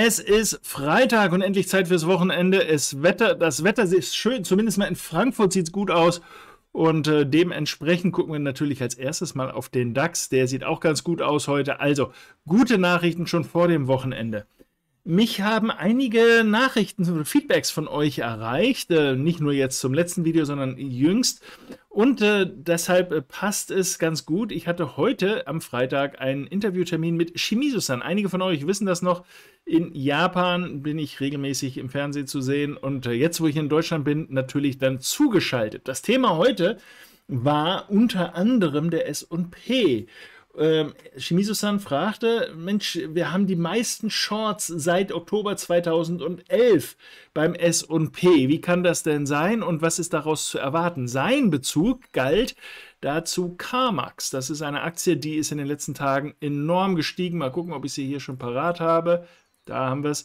Es ist Freitag und endlich Zeit fürs Wochenende. Es Wetter, das Wetter ist schön, zumindest mal in Frankfurt sieht es gut aus. Und äh, dementsprechend gucken wir natürlich als erstes mal auf den DAX. Der sieht auch ganz gut aus heute. Also gute Nachrichten schon vor dem Wochenende. Mich haben einige Nachrichten und Feedbacks von euch erreicht, äh, nicht nur jetzt zum letzten Video, sondern jüngst. Und äh, deshalb äh, passt es ganz gut. Ich hatte heute am Freitag einen Interviewtermin mit Shimizu-san. Einige von euch wissen das noch. In Japan bin ich regelmäßig im Fernsehen zu sehen und äh, jetzt, wo ich in Deutschland bin, natürlich dann zugeschaltet. Das Thema heute war unter anderem der S&P. Ähm, Shimizu-san fragte, Mensch, wir haben die meisten Shorts seit Oktober 2011 beim S&P. Wie kann das denn sein und was ist daraus zu erwarten? Sein Bezug galt dazu CarMax. Das ist eine Aktie, die ist in den letzten Tagen enorm gestiegen. Mal gucken, ob ich sie hier schon parat habe. Da haben wir es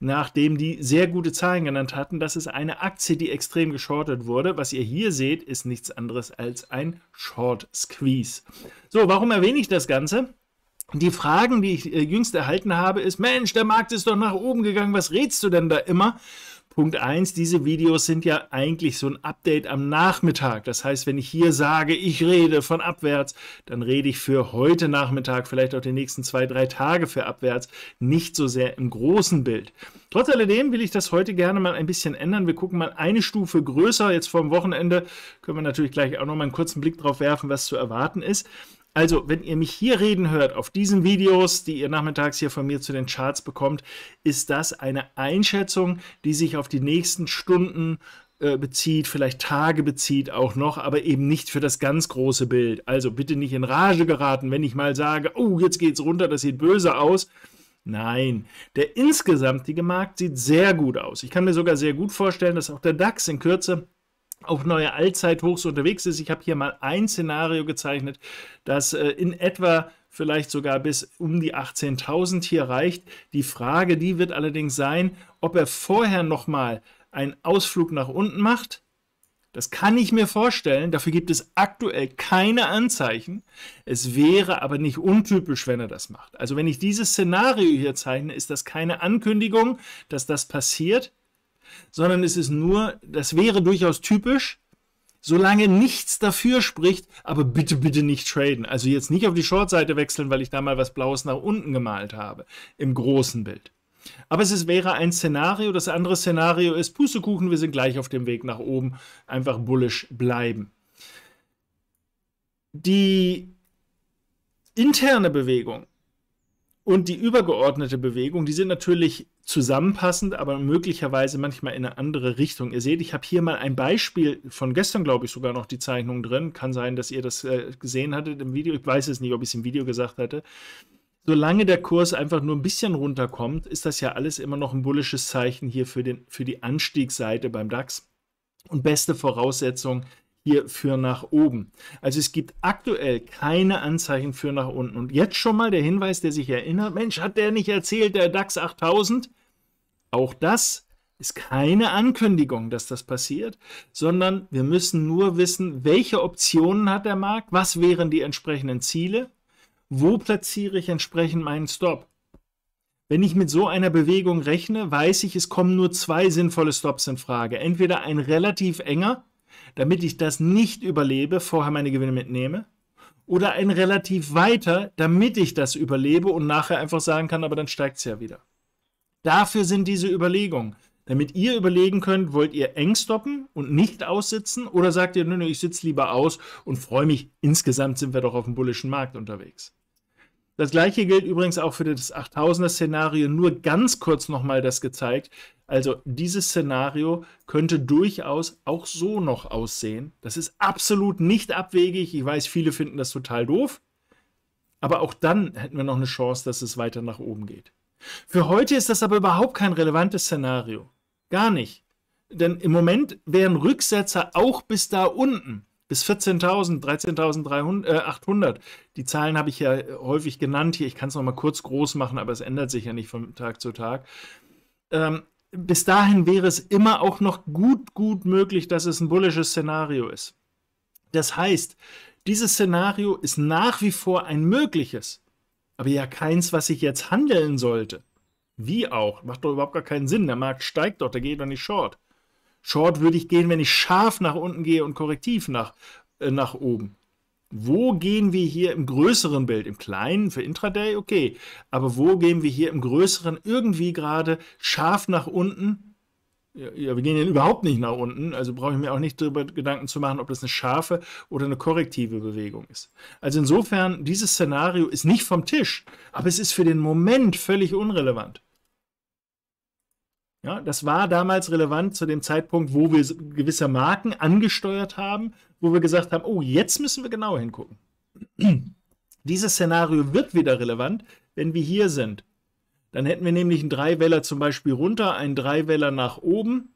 nachdem die sehr gute Zahlen genannt hatten. Das ist eine Aktie, die extrem geschortet wurde. Was ihr hier seht, ist nichts anderes als ein Short Squeeze. So, warum erwähne ich das Ganze? Die Fragen, die ich äh, jüngst erhalten habe, ist, Mensch, der Markt ist doch nach oben gegangen, was redst du denn da immer? Punkt eins: diese Videos sind ja eigentlich so ein Update am Nachmittag. Das heißt, wenn ich hier sage, ich rede von abwärts, dann rede ich für heute Nachmittag, vielleicht auch die nächsten zwei, drei Tage für abwärts, nicht so sehr im großen Bild. Trotz alledem will ich das heute gerne mal ein bisschen ändern. Wir gucken mal eine Stufe größer. Jetzt vom Wochenende können wir natürlich gleich auch noch mal einen kurzen Blick drauf werfen, was zu erwarten ist. Also, wenn ihr mich hier reden hört, auf diesen Videos, die ihr nachmittags hier von mir zu den Charts bekommt, ist das eine Einschätzung, die sich auf die nächsten Stunden äh, bezieht, vielleicht Tage bezieht auch noch, aber eben nicht für das ganz große Bild. Also bitte nicht in Rage geraten, wenn ich mal sage, oh, jetzt geht's runter, das sieht böse aus. Nein, der insgesamtige Markt sieht sehr gut aus. Ich kann mir sogar sehr gut vorstellen, dass auch der DAX in Kürze auf neue Allzeithochs unterwegs ist. Ich habe hier mal ein Szenario gezeichnet, das äh, in etwa vielleicht sogar bis um die 18.000 hier reicht. Die Frage, die wird allerdings sein, ob er vorher nochmal einen Ausflug nach unten macht. Das kann ich mir vorstellen, dafür gibt es aktuell keine Anzeichen. Es wäre aber nicht untypisch, wenn er das macht. Also wenn ich dieses Szenario hier zeichne, ist das keine Ankündigung, dass das passiert, sondern es ist nur, das wäre durchaus typisch, solange nichts dafür spricht, aber bitte, bitte nicht traden. Also jetzt nicht auf die Shortseite wechseln, weil ich da mal was Blaues nach unten gemalt habe, im großen Bild. Aber es ist, wäre ein Szenario. Das andere Szenario ist Pustekuchen, wir sind gleich auf dem Weg nach oben. Einfach bullisch bleiben. Die interne Bewegung und die übergeordnete Bewegung, die sind natürlich zusammenpassend, aber möglicherweise manchmal in eine andere Richtung. Ihr seht, ich habe hier mal ein Beispiel von gestern, glaube ich, sogar noch die Zeichnung drin. Kann sein, dass ihr das äh, gesehen hattet im Video. Ich weiß es nicht, ob ich es im Video gesagt hatte. Solange der Kurs einfach nur ein bisschen runterkommt, ist das ja alles immer noch ein bullisches Zeichen hier für, den, für die Anstiegsseite beim DAX. Und beste Voraussetzung hierfür nach oben. Also es gibt aktuell keine Anzeichen für nach unten. Und jetzt schon mal der Hinweis, der sich erinnert, Mensch, hat der nicht erzählt, der DAX 8000? Auch das ist keine Ankündigung, dass das passiert, sondern wir müssen nur wissen, welche Optionen hat der Markt, was wären die entsprechenden Ziele, wo platziere ich entsprechend meinen Stop. Wenn ich mit so einer Bewegung rechne, weiß ich, es kommen nur zwei sinnvolle Stops in Frage. Entweder ein relativ enger, damit ich das nicht überlebe, vorher meine Gewinne mitnehme. Oder ein relativ weiter, damit ich das überlebe und nachher einfach sagen kann, aber dann steigt es ja wieder. Dafür sind diese Überlegungen. Damit ihr überlegen könnt, wollt ihr eng stoppen und nicht aussitzen oder sagt ihr, nö, nö, ich sitze lieber aus und freue mich, insgesamt sind wir doch auf dem bullischen Markt unterwegs. Das gleiche gilt übrigens auch für das 8000er-Szenario, nur ganz kurz nochmal das gezeigt. Also dieses Szenario könnte durchaus auch so noch aussehen. Das ist absolut nicht abwegig. Ich weiß, viele finden das total doof. Aber auch dann hätten wir noch eine Chance, dass es weiter nach oben geht. Für heute ist das aber überhaupt kein relevantes Szenario. Gar nicht. Denn im Moment wären Rücksetzer auch bis da unten, bis 14.000, 13.800. Äh, Die Zahlen habe ich ja häufig genannt hier. Ich kann es nochmal kurz groß machen, aber es ändert sich ja nicht von Tag zu Tag. Ähm, bis dahin wäre es immer auch noch gut, gut möglich, dass es ein bullisches Szenario ist. Das heißt, dieses Szenario ist nach wie vor ein mögliches, aber ja keins, was ich jetzt handeln sollte. Wie auch? Macht doch überhaupt gar keinen Sinn. Der Markt steigt doch, der geht doch nicht short. Short würde ich gehen, wenn ich scharf nach unten gehe und korrektiv nach, äh, nach oben. Wo gehen wir hier im größeren Bild, im kleinen für Intraday, okay, aber wo gehen wir hier im größeren irgendwie gerade scharf nach unten? Ja, wir gehen ja überhaupt nicht nach unten, also brauche ich mir auch nicht darüber Gedanken zu machen, ob das eine scharfe oder eine korrektive Bewegung ist. Also insofern, dieses Szenario ist nicht vom Tisch, aber es ist für den Moment völlig unrelevant. Ja, das war damals relevant zu dem Zeitpunkt, wo wir gewisse Marken angesteuert haben, wo wir gesagt haben, oh, jetzt müssen wir genau hingucken. Dieses Szenario wird wieder relevant, wenn wir hier sind. Dann hätten wir nämlich einen Dreiweller zum Beispiel runter, einen Dreiweller nach oben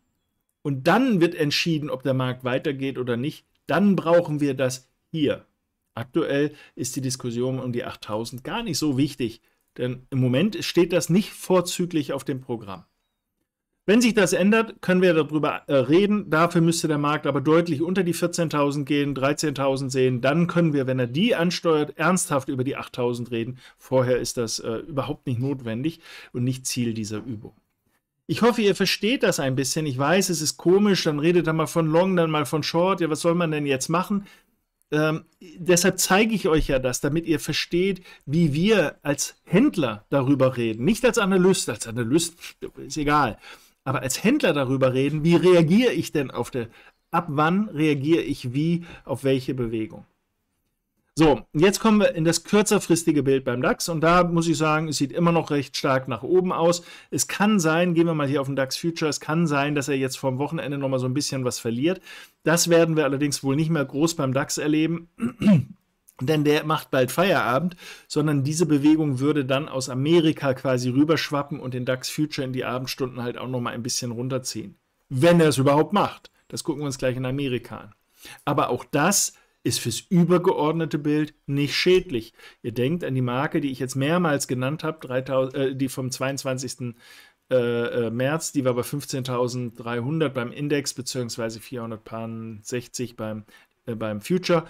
und dann wird entschieden, ob der Markt weitergeht oder nicht. Dann brauchen wir das hier. Aktuell ist die Diskussion um die 8000 gar nicht so wichtig, denn im Moment steht das nicht vorzüglich auf dem Programm. Wenn sich das ändert, können wir darüber äh, reden. Dafür müsste der Markt aber deutlich unter die 14.000 gehen, 13.000 sehen. Dann können wir, wenn er die ansteuert, ernsthaft über die 8.000 reden. Vorher ist das äh, überhaupt nicht notwendig und nicht Ziel dieser Übung. Ich hoffe, ihr versteht das ein bisschen. Ich weiß, es ist komisch, dann redet er mal von Long, dann mal von Short. Ja, was soll man denn jetzt machen? Ähm, deshalb zeige ich euch ja das, damit ihr versteht, wie wir als Händler darüber reden. Nicht als Analyst, als Analyst ist egal aber als Händler darüber reden, wie reagiere ich denn auf der, ab wann reagiere ich wie auf welche Bewegung. So, jetzt kommen wir in das kürzerfristige Bild beim DAX und da muss ich sagen, es sieht immer noch recht stark nach oben aus. Es kann sein, gehen wir mal hier auf den DAX Future, es kann sein, dass er jetzt vom Wochenende nochmal so ein bisschen was verliert. Das werden wir allerdings wohl nicht mehr groß beim DAX erleben denn der macht bald Feierabend, sondern diese Bewegung würde dann aus Amerika quasi rüberschwappen und den DAX Future in die Abendstunden halt auch nochmal ein bisschen runterziehen. Wenn er es überhaupt macht. Das gucken wir uns gleich in Amerika an. Aber auch das ist fürs übergeordnete Bild nicht schädlich. Ihr denkt an die Marke, die ich jetzt mehrmals genannt habe, 3000, äh, die vom 22. Äh, äh, März, die war bei 15.300 beim Index, beziehungsweise 460 beim, äh, beim Future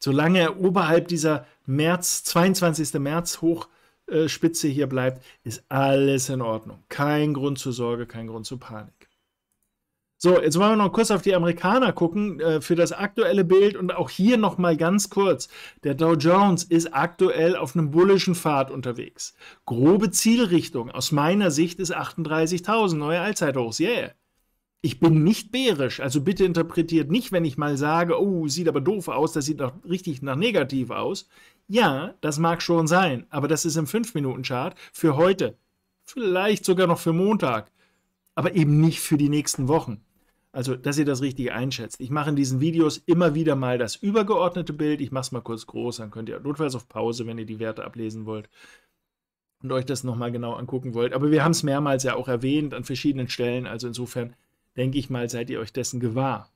solange er oberhalb dieser März, 22. März Hochspitze hier bleibt, ist alles in Ordnung. Kein Grund zur Sorge, kein Grund zur Panik. So, jetzt wollen wir noch kurz auf die Amerikaner gucken äh, für das aktuelle Bild und auch hier nochmal ganz kurz. Der Dow Jones ist aktuell auf einem bullischen Pfad unterwegs. Grobe Zielrichtung aus meiner Sicht ist 38.000, neue Allzeithochs, yeah ich bin nicht bärisch. Also bitte interpretiert nicht, wenn ich mal sage, oh, sieht aber doof aus, das sieht doch richtig nach negativ aus. Ja, das mag schon sein, aber das ist im 5-Minuten-Chart für heute. Vielleicht sogar noch für Montag, aber eben nicht für die nächsten Wochen. Also, dass ihr das richtig einschätzt. Ich mache in diesen Videos immer wieder mal das übergeordnete Bild. Ich mache es mal kurz groß, dann könnt ihr notfalls auf Pause, wenn ihr die Werte ablesen wollt und euch das nochmal genau angucken wollt. Aber wir haben es mehrmals ja auch erwähnt an verschiedenen Stellen. Also insofern denke ich mal, seid ihr euch dessen gewahr.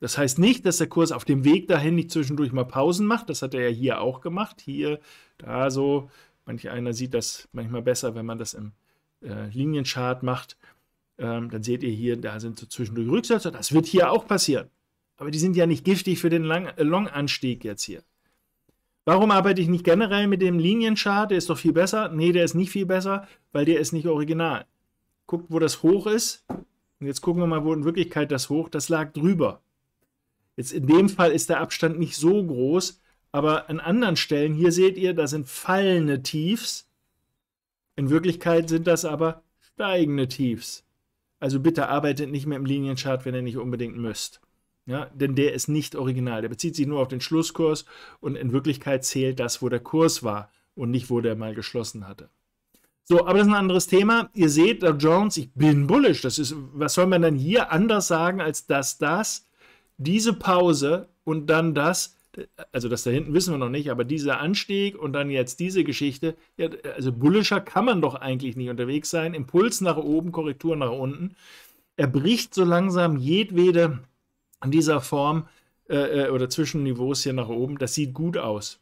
Das heißt nicht, dass der Kurs auf dem Weg dahin nicht zwischendurch mal Pausen macht. Das hat er ja hier auch gemacht. Hier, da so. Manch einer sieht das manchmal besser, wenn man das im äh, Linienchart macht. Ähm, dann seht ihr hier, da sind so zwischendurch Rücksätze. Das wird hier auch passieren. Aber die sind ja nicht giftig für den Lang äh, Long-Anstieg jetzt hier. Warum arbeite ich nicht generell mit dem Linienchart? Der ist doch viel besser. Nee, der ist nicht viel besser, weil der ist nicht original. Guckt, wo das hoch ist. Und jetzt gucken wir mal, wo in Wirklichkeit das hoch, das lag drüber. Jetzt in dem Fall ist der Abstand nicht so groß, aber an anderen Stellen, hier seht ihr, da sind fallende Tiefs. In Wirklichkeit sind das aber steigende Tiefs. Also bitte arbeitet nicht mehr im Linienchart, wenn ihr nicht unbedingt müsst. Ja, denn der ist nicht original. Der bezieht sich nur auf den Schlusskurs und in Wirklichkeit zählt das, wo der Kurs war und nicht, wo der mal geschlossen hatte. So, aber das ist ein anderes Thema. Ihr seht, Dow Jones, ich bin bullish. Das ist, was soll man denn hier anders sagen, als dass das, diese Pause und dann das, also das da hinten wissen wir noch nicht, aber dieser Anstieg und dann jetzt diese Geschichte, ja, also bullischer kann man doch eigentlich nicht unterwegs sein. Impuls nach oben, Korrektur nach unten. Er bricht so langsam jedwede in dieser Form äh, äh oder Zwischenniveaus hier nach oben. Das sieht gut aus.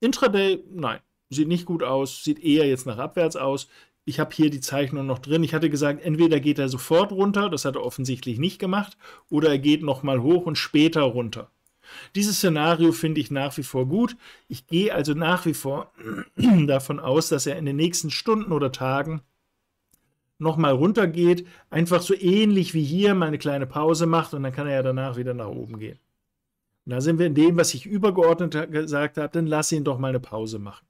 Intraday, nein sieht nicht gut aus, sieht eher jetzt nach abwärts aus. Ich habe hier die Zeichnung noch drin. Ich hatte gesagt, entweder geht er sofort runter, das hat er offensichtlich nicht gemacht, oder er geht nochmal hoch und später runter. Dieses Szenario finde ich nach wie vor gut. Ich gehe also nach wie vor davon aus, dass er in den nächsten Stunden oder Tagen nochmal runter geht, einfach so ähnlich wie hier mal eine kleine Pause macht und dann kann er ja danach wieder nach oben gehen. Und da sind wir in dem, was ich übergeordnet gesagt habe, dann lass ihn doch mal eine Pause machen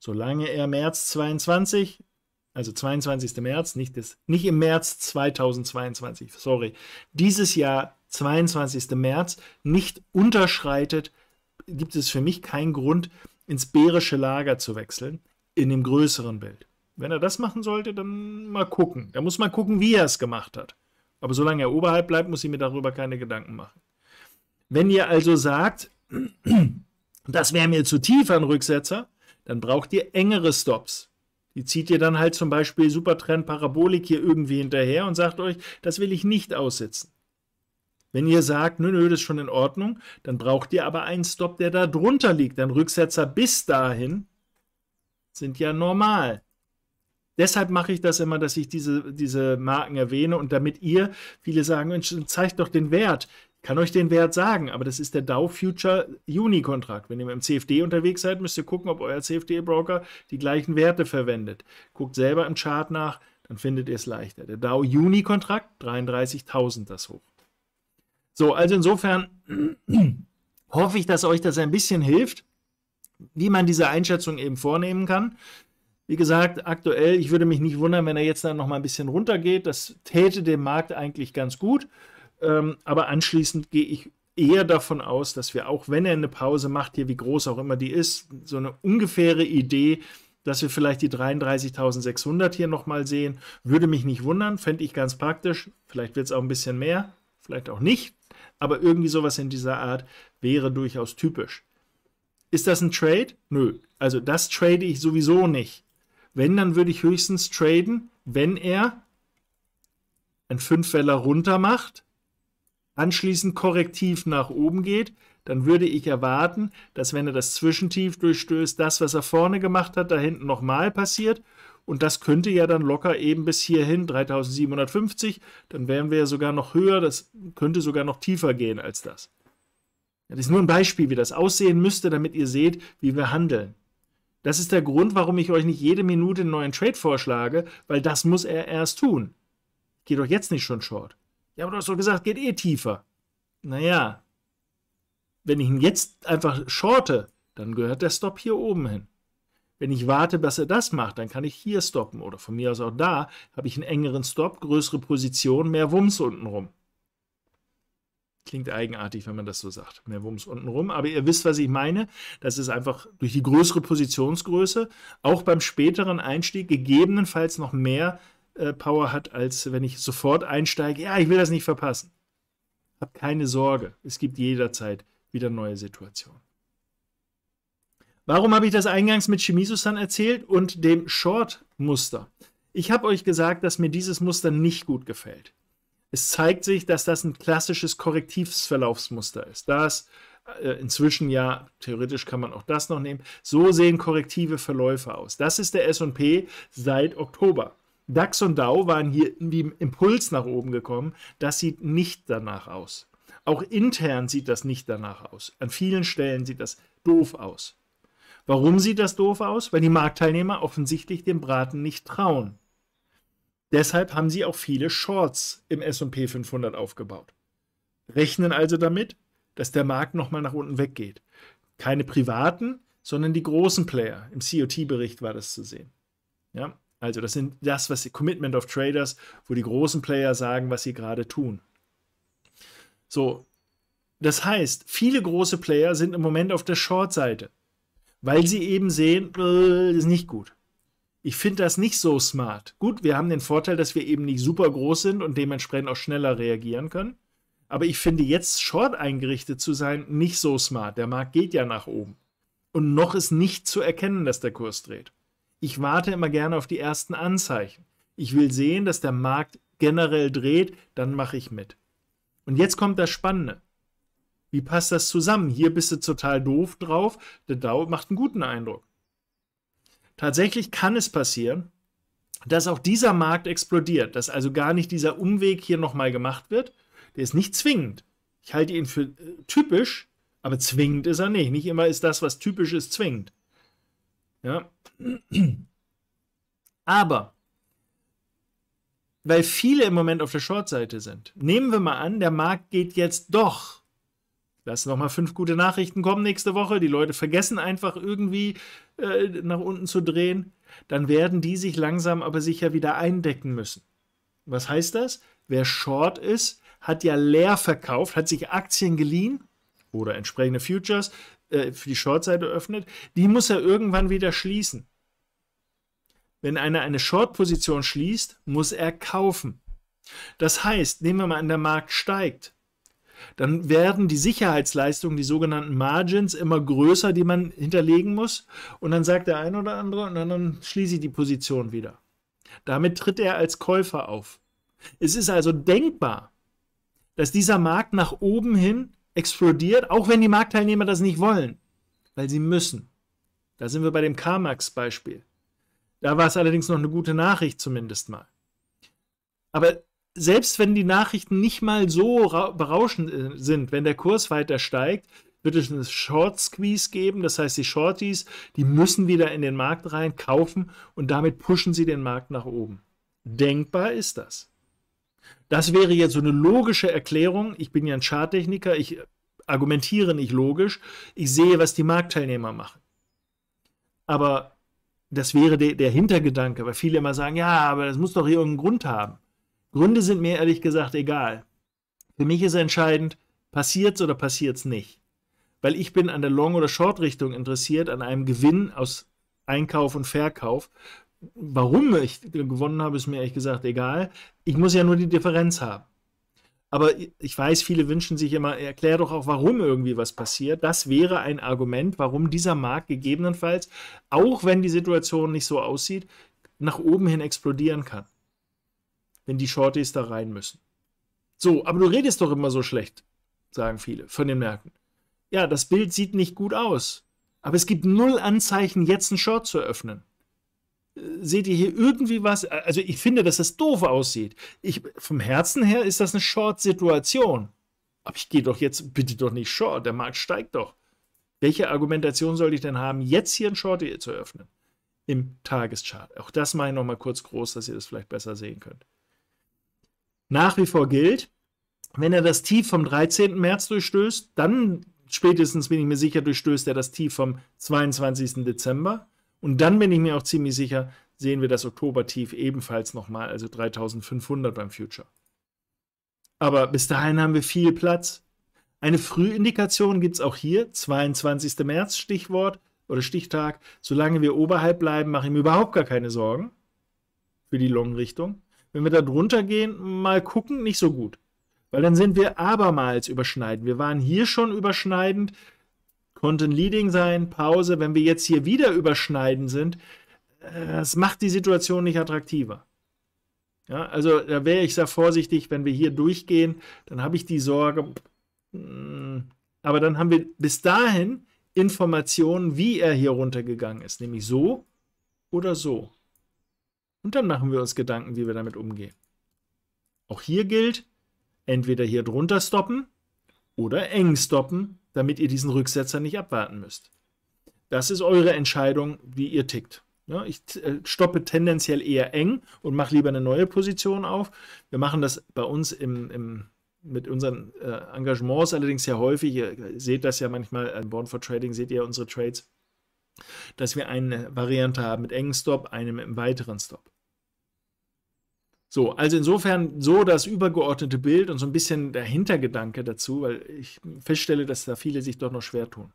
solange er März 22, also 22. März, nicht, des, nicht im März 2022, sorry, dieses Jahr 22. März nicht unterschreitet, gibt es für mich keinen Grund, ins bärische Lager zu wechseln, in dem größeren Bild. Wenn er das machen sollte, dann mal gucken. Da muss man gucken, wie er es gemacht hat. Aber solange er oberhalb bleibt, muss ich mir darüber keine Gedanken machen. Wenn ihr also sagt, das wäre mir zu tief an Rücksetzer, dann braucht ihr engere Stops. Die zieht ihr dann halt zum Beispiel Supertrend Parabolik hier irgendwie hinterher und sagt euch, das will ich nicht aussitzen. Wenn ihr sagt, nö, nö, das ist schon in Ordnung, dann braucht ihr aber einen Stop, der da drunter liegt. Dann Rücksetzer bis dahin sind ja normal. Deshalb mache ich das immer, dass ich diese, diese Marken erwähne und damit ihr, viele sagen, Mensch, zeigt doch den Wert kann euch den Wert sagen, aber das ist der Dow Future Juni Kontrakt. Wenn ihr im CFD unterwegs seid, müsst ihr gucken, ob euer CFD Broker die gleichen Werte verwendet. Guckt selber im Chart nach, dann findet ihr es leichter. Der Dow Juni Kontrakt 33.000 das hoch. So, also insofern hoffe ich, dass euch das ein bisschen hilft, wie man diese Einschätzung eben vornehmen kann. Wie gesagt, aktuell, ich würde mich nicht wundern, wenn er jetzt dann noch mal ein bisschen runtergeht. Das täte dem Markt eigentlich ganz gut. Ähm, aber anschließend gehe ich eher davon aus, dass wir auch, wenn er eine Pause macht, hier wie groß auch immer die ist, so eine ungefähre Idee, dass wir vielleicht die 33.600 hier nochmal sehen, würde mich nicht wundern, fände ich ganz praktisch. Vielleicht wird es auch ein bisschen mehr, vielleicht auch nicht, aber irgendwie sowas in dieser Art wäre durchaus typisch. Ist das ein Trade? Nö. Also das trade ich sowieso nicht. Wenn, dann würde ich höchstens traden, wenn er ein Fünfweller runter macht anschließend korrektiv nach oben geht, dann würde ich erwarten, dass wenn er das Zwischentief durchstößt, das, was er vorne gemacht hat, da hinten nochmal passiert. Und das könnte ja dann locker eben bis hierhin 3750, dann wären wir ja sogar noch höher, das könnte sogar noch tiefer gehen als das. Das ist nur ein Beispiel, wie das aussehen müsste, damit ihr seht, wie wir handeln. Das ist der Grund, warum ich euch nicht jede Minute einen neuen Trade vorschlage, weil das muss er erst tun. Geht doch jetzt nicht schon short. Ja, aber du hast doch gesagt, geht eh tiefer. Naja, wenn ich ihn jetzt einfach shorte, dann gehört der Stop hier oben hin. Wenn ich warte, dass er das macht, dann kann ich hier stoppen oder von mir aus auch da, habe ich einen engeren Stop, größere Position, mehr Wumms untenrum. Klingt eigenartig, wenn man das so sagt. Mehr Wumms untenrum. Aber ihr wisst, was ich meine. Das ist einfach durch die größere Positionsgröße auch beim späteren Einstieg gegebenenfalls noch mehr äh, Power hat, als wenn ich sofort einsteige. Ja, ich will das nicht verpassen. Hab keine Sorge. Es gibt jederzeit wieder neue Situationen. Warum habe ich das eingangs mit Shimizu-san erzählt und dem Short-Muster? Ich habe euch gesagt, dass mir dieses Muster nicht gut gefällt. Es zeigt sich, dass das ein klassisches Korrektivsverlaufsmuster ist. Das äh, inzwischen ja, theoretisch kann man auch das noch nehmen. So sehen korrektive Verläufe aus. Das ist der SP seit Oktober. DAX und DAO waren hier wie im Impuls nach oben gekommen. Das sieht nicht danach aus. Auch intern sieht das nicht danach aus. An vielen Stellen sieht das doof aus. Warum sieht das doof aus? Weil die Marktteilnehmer offensichtlich dem Braten nicht trauen. Deshalb haben sie auch viele Shorts im SP 500 aufgebaut. Rechnen also damit, dass der Markt nochmal nach unten weggeht. Keine privaten, sondern die großen Player. Im COT-Bericht war das zu sehen. Ja, also das sind das, was die Commitment of Traders, wo die großen Player sagen, was sie gerade tun. So, das heißt, viele große Player sind im Moment auf der Short-Seite, weil sie eben sehen, äh, ist nicht gut. Ich finde das nicht so smart. Gut, wir haben den Vorteil, dass wir eben nicht super groß sind und dementsprechend auch schneller reagieren können. Aber ich finde jetzt short eingerichtet zu sein nicht so smart. Der Markt geht ja nach oben. Und noch ist nicht zu erkennen, dass der Kurs dreht. Ich warte immer gerne auf die ersten Anzeichen. Ich will sehen, dass der Markt generell dreht, dann mache ich mit. Und jetzt kommt das Spannende. Wie passt das zusammen? Hier bist du total doof drauf, der Dow macht einen guten Eindruck. Tatsächlich kann es passieren, dass auch dieser Markt explodiert, dass also gar nicht dieser Umweg hier nochmal gemacht wird. Der ist nicht zwingend. Ich halte ihn für äh, typisch, aber zwingend ist er nicht. Nicht immer ist das, was typisch ist, zwingend. Ja. Aber weil viele im Moment auf der Short-Seite sind. Nehmen wir mal an, der Markt geht jetzt doch. Lass mal fünf gute Nachrichten kommen nächste Woche. Die Leute vergessen einfach irgendwie äh, nach unten zu drehen. Dann werden die sich langsam aber sicher wieder eindecken müssen. Was heißt das? Wer Short ist, hat ja leer verkauft, hat sich Aktien geliehen oder entsprechende Futures, äh, für die Shortseite öffnet, die muss er irgendwann wieder schließen. Wenn einer eine Short-Position schließt, muss er kaufen. Das heißt, nehmen wir mal an, der Markt steigt, dann werden die Sicherheitsleistungen, die sogenannten Margins, immer größer, die man hinterlegen muss. Und dann sagt der eine oder andere, und dann schließe ich die Position wieder. Damit tritt er als Käufer auf. Es ist also denkbar, dass dieser Markt nach oben hin explodiert, auch wenn die Marktteilnehmer das nicht wollen, weil sie müssen. Da sind wir bei dem CarMax-Beispiel. Da war es allerdings noch eine gute Nachricht zumindest mal. Aber selbst wenn die Nachrichten nicht mal so berauschend äh, sind, wenn der Kurs weiter steigt, wird es einen Short Squeeze geben. Das heißt, die Shorties, die müssen wieder in den Markt rein, kaufen und damit pushen sie den Markt nach oben. Denkbar ist das. Das wäre jetzt so eine logische Erklärung. Ich bin ja ein Charttechniker, ich argumentiere nicht logisch. Ich sehe, was die Marktteilnehmer machen. Aber das wäre de der Hintergedanke, weil viele immer sagen, ja, aber das muss doch hier irgendeinen Grund haben. Gründe sind mir ehrlich gesagt egal. Für mich ist entscheidend, passiert es oder passiert es nicht. Weil ich bin an der Long- oder Short-Richtung interessiert, an einem Gewinn aus Einkauf und Verkauf warum ich gewonnen habe, ist mir ehrlich gesagt egal. Ich muss ja nur die Differenz haben. Aber ich weiß, viele wünschen sich immer, erklär doch auch, warum irgendwie was passiert. Das wäre ein Argument, warum dieser Markt gegebenenfalls, auch wenn die Situation nicht so aussieht, nach oben hin explodieren kann. Wenn die Shorties da rein müssen. So, aber du redest doch immer so schlecht, sagen viele von den Märkten. Ja, das Bild sieht nicht gut aus. Aber es gibt null Anzeichen, jetzt einen Short zu eröffnen seht ihr hier irgendwie was? Äh, also ich finde, dass das doof aussieht. Ich, vom Herzen her ist das eine Short-Situation. Aber ich gehe doch jetzt, bitte doch nicht Short, der Markt steigt doch. Welche Argumentation sollte ich denn haben, jetzt hier ein Short zu öffnen? Im Tageschart. Auch das mache ich nochmal kurz groß, dass ihr das vielleicht besser sehen könnt. Nach wie vor gilt, wenn er das Tief vom 13. März durchstößt, dann spätestens bin ich mir sicher, durchstößt er das Tief vom 22. Dezember und dann bin ich mir auch ziemlich sicher, sehen wir das Oktobertief ebenfalls nochmal, also 3500 beim Future. Aber bis dahin haben wir viel Platz. Eine Frühindikation gibt es auch hier, 22. März, Stichwort oder Stichtag. Solange wir oberhalb bleiben, mache ich mir überhaupt gar keine Sorgen für die Long-Richtung. Wenn wir da drunter gehen, mal gucken, nicht so gut. Weil dann sind wir abermals überschneidend. Wir waren hier schon überschneidend Content Leading sein, Pause, wenn wir jetzt hier wieder überschneiden sind, das äh, macht die Situation nicht attraktiver. Ja, also da wäre ich sehr vorsichtig, wenn wir hier durchgehen, dann habe ich die Sorge, mm, aber dann haben wir bis dahin Informationen, wie er hier runtergegangen ist, nämlich so oder so. Und dann machen wir uns Gedanken, wie wir damit umgehen. Auch hier gilt, entweder hier drunter stoppen oder eng stoppen, damit ihr diesen Rücksetzer nicht abwarten müsst. Das ist eure Entscheidung, wie ihr tickt. Ja, ich äh, stoppe tendenziell eher eng und mache lieber eine neue Position auf. Wir machen das bei uns im, im mit unseren äh, Engagements allerdings sehr häufig. Ihr seht das ja manchmal an äh, Born for Trading, seht ihr unsere Trades, dass wir eine Variante haben mit engen Stop, einem im weiteren Stop. So, also insofern so das übergeordnete Bild und so ein bisschen der Hintergedanke dazu, weil ich feststelle, dass da viele sich doch noch schwer tun.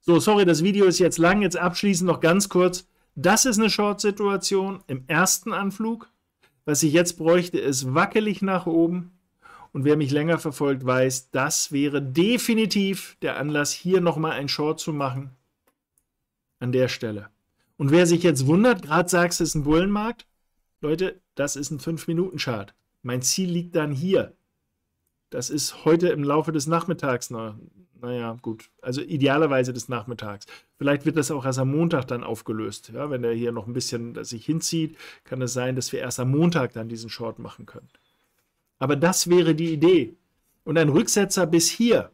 So, sorry, das Video ist jetzt lang. Jetzt abschließend noch ganz kurz. Das ist eine Short-Situation im ersten Anflug. Was ich jetzt bräuchte, ist wackelig nach oben. Und wer mich länger verfolgt, weiß, das wäre definitiv der Anlass, hier nochmal ein Short zu machen. An der Stelle. Und wer sich jetzt wundert, gerade sagst, du, es ist ein Bullenmarkt, Leute, das ist ein 5-Minuten-Chart. Mein Ziel liegt dann hier. Das ist heute im Laufe des Nachmittags. Na, naja, gut. Also idealerweise des Nachmittags. Vielleicht wird das auch erst am Montag dann aufgelöst. Ja, wenn der hier noch ein bisschen sich hinzieht, kann es sein, dass wir erst am Montag dann diesen Short machen können. Aber das wäre die Idee. Und ein Rücksetzer bis hier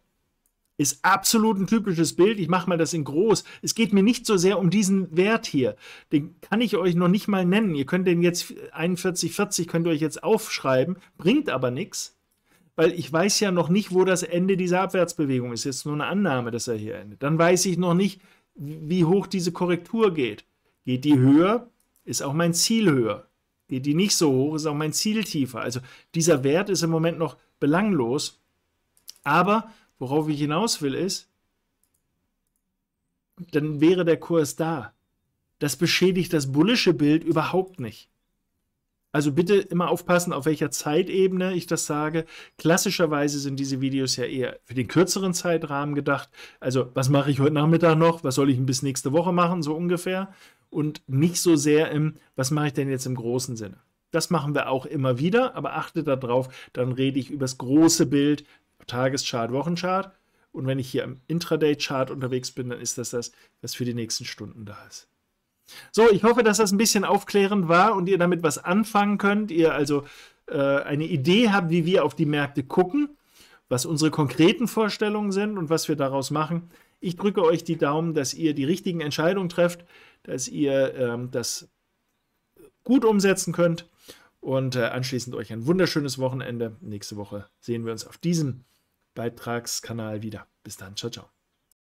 ist absolut ein typisches Bild. Ich mache mal das in groß. Es geht mir nicht so sehr um diesen Wert hier. Den kann ich euch noch nicht mal nennen. Ihr könnt den jetzt 4140 könnt ihr euch jetzt aufschreiben, bringt aber nichts, weil ich weiß ja noch nicht, wo das Ende dieser Abwärtsbewegung ist. Jetzt nur eine Annahme, dass er hier endet. Dann weiß ich noch nicht, wie hoch diese Korrektur geht. Geht die höher, ist auch mein Ziel höher. Geht die nicht so hoch, ist auch mein Ziel tiefer. Also dieser Wert ist im Moment noch belanglos. Aber Worauf ich hinaus will ist, dann wäre der Kurs da. Das beschädigt das bullische Bild überhaupt nicht. Also bitte immer aufpassen, auf welcher Zeitebene ich das sage. Klassischerweise sind diese Videos ja eher für den kürzeren Zeitrahmen gedacht. Also was mache ich heute Nachmittag noch? Was soll ich bis nächste Woche machen? So ungefähr. Und nicht so sehr im, was mache ich denn jetzt im großen Sinne. Das machen wir auch immer wieder, aber achte darauf, dann rede ich über das große Bild, Tageschart, Wochenchart. Und wenn ich hier am Intraday-Chart unterwegs bin, dann ist das das, was für die nächsten Stunden da ist. So, ich hoffe, dass das ein bisschen aufklärend war und ihr damit was anfangen könnt. Ihr also äh, eine Idee habt, wie wir auf die Märkte gucken, was unsere konkreten Vorstellungen sind und was wir daraus machen. Ich drücke euch die Daumen, dass ihr die richtigen Entscheidungen trefft, dass ihr ähm, das gut umsetzen könnt und äh, anschließend euch ein wunderschönes Wochenende. Nächste Woche sehen wir uns auf diesem Beitragskanal wieder. Bis dann, ciao, ciao.